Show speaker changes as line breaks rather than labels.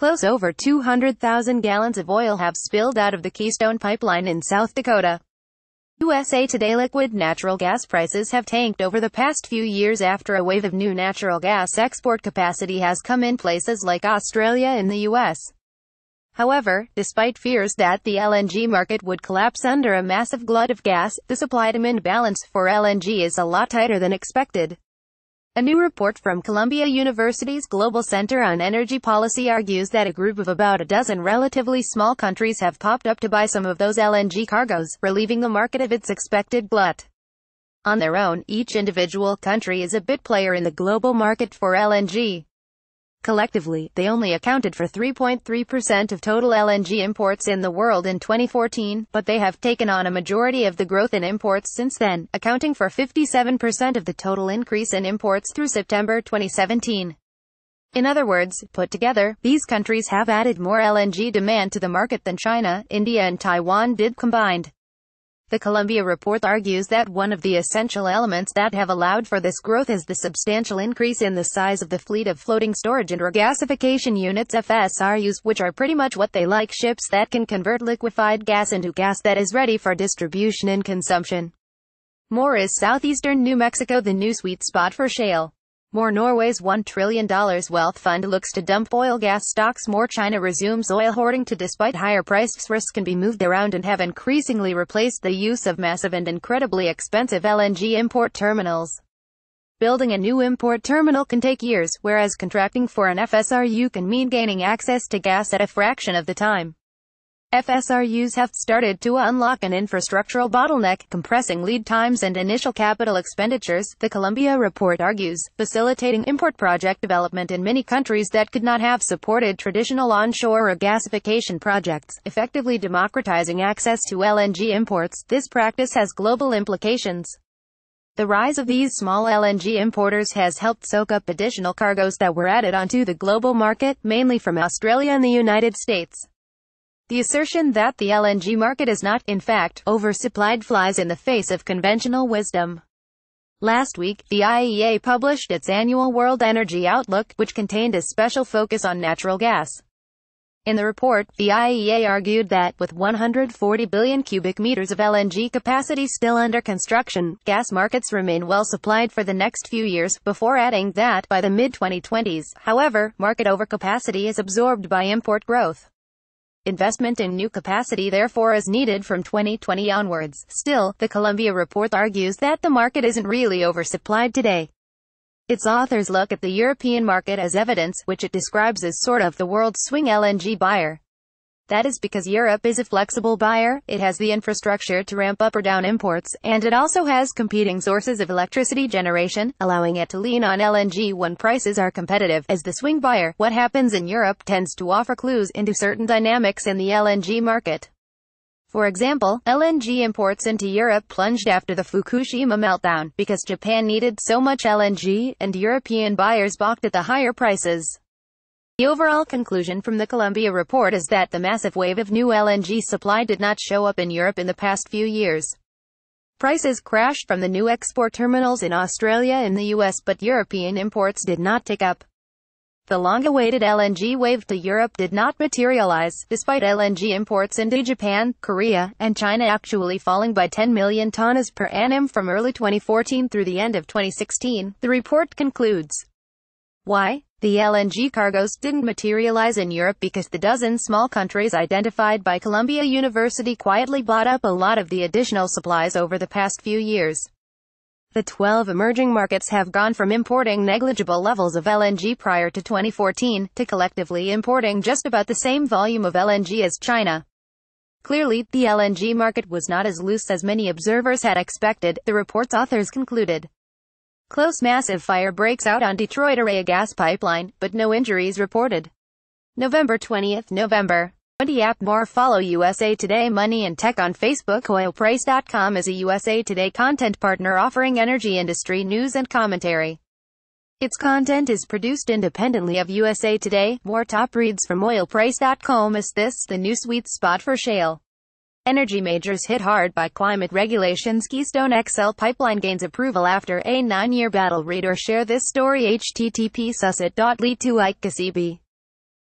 Close over 200,000 gallons of oil have spilled out of the Keystone Pipeline in South Dakota. USA Today liquid natural gas prices have tanked over the past few years after a wave of new natural gas export capacity has come in places like Australia and the US. However, despite fears that the LNG market would collapse under a massive glut of gas, the supply-demand balance for LNG is a lot tighter than expected. A new report from Columbia University's Global Center on Energy Policy argues that a group of about a dozen relatively small countries have popped up to buy some of those LNG cargoes, relieving the market of its expected glut. On their own, each individual country is a bit player in the global market for LNG. Collectively, they only accounted for 3.3% of total LNG imports in the world in 2014, but they have taken on a majority of the growth in imports since then, accounting for 57% of the total increase in imports through September 2017. In other words, put together, these countries have added more LNG demand to the market than China, India and Taiwan did combined. The Columbia Report argues that one of the essential elements that have allowed for this growth is the substantial increase in the size of the fleet of floating storage and regasification units FSRUs, which are pretty much what they like ships that can convert liquefied gas into gas that is ready for distribution and consumption. More is southeastern New Mexico the new sweet spot for shale. More Norway's $1 trillion wealth fund looks to dump oil gas stocks more China resumes oil hoarding to despite higher prices risks can be moved around and have increasingly replaced the use of massive and incredibly expensive LNG import terminals. Building a new import terminal can take years, whereas contracting for an FSRU can mean gaining access to gas at a fraction of the time. FSRUs have started to unlock an infrastructural bottleneck, compressing lead times and initial capital expenditures, the Columbia report argues, facilitating import project development in many countries that could not have supported traditional onshore or gasification projects, effectively democratizing access to LNG imports. This practice has global implications. The rise of these small LNG importers has helped soak up additional cargoes that were added onto the global market, mainly from Australia and the United States. The assertion that the LNG market is not, in fact, oversupplied flies in the face of conventional wisdom. Last week, the IEA published its annual World Energy Outlook, which contained a special focus on natural gas. In the report, the IEA argued that, with 140 billion cubic meters of LNG capacity still under construction, gas markets remain well supplied for the next few years, before adding that, by the mid-2020s, however, market overcapacity is absorbed by import growth. Investment in new capacity therefore is needed from 2020 onwards. Still, the Columbia report argues that the market isn't really oversupplied today. Its authors look at the European market as evidence, which it describes as sort of the world's swing LNG buyer. That is because Europe is a flexible buyer, it has the infrastructure to ramp up or down imports, and it also has competing sources of electricity generation, allowing it to lean on LNG when prices are competitive. As the swing buyer, what happens in Europe tends to offer clues into certain dynamics in the LNG market. For example, LNG imports into Europe plunged after the Fukushima meltdown, because Japan needed so much LNG, and European buyers balked at the higher prices. The overall conclusion from the Columbia report is that the massive wave of new LNG supply did not show up in Europe in the past few years. Prices crashed from the new export terminals in Australia and the US but European imports did not tick up. The long-awaited LNG wave to Europe did not materialize, despite LNG imports into Japan, Korea, and China actually falling by 10 million tonnes per annum from early 2014 through the end of 2016, the report concludes. Why? The LNG cargoes didn't materialize in Europe because the dozen small countries identified by Columbia University quietly bought up a lot of the additional supplies over the past few years. The 12 emerging markets have gone from importing negligible levels of LNG prior to 2014 to collectively importing just about the same volume of LNG as China. Clearly, the LNG market was not as loose as many observers had expected, the report's authors concluded. Close massive fire breaks out on Detroit Area gas pipeline, but no injuries reported. November 20th, November. 20 app more follow USA Today Money and Tech on Facebook oilprice.com is a USA Today content partner offering energy industry news and commentary. Its content is produced independently of USA Today. More top reads from oilprice.com is this the new sweet spot for shale. Energy majors hit hard by climate regulations Keystone XL pipeline gains approval after a nine-year battle. or share this story http susit.ly to Ike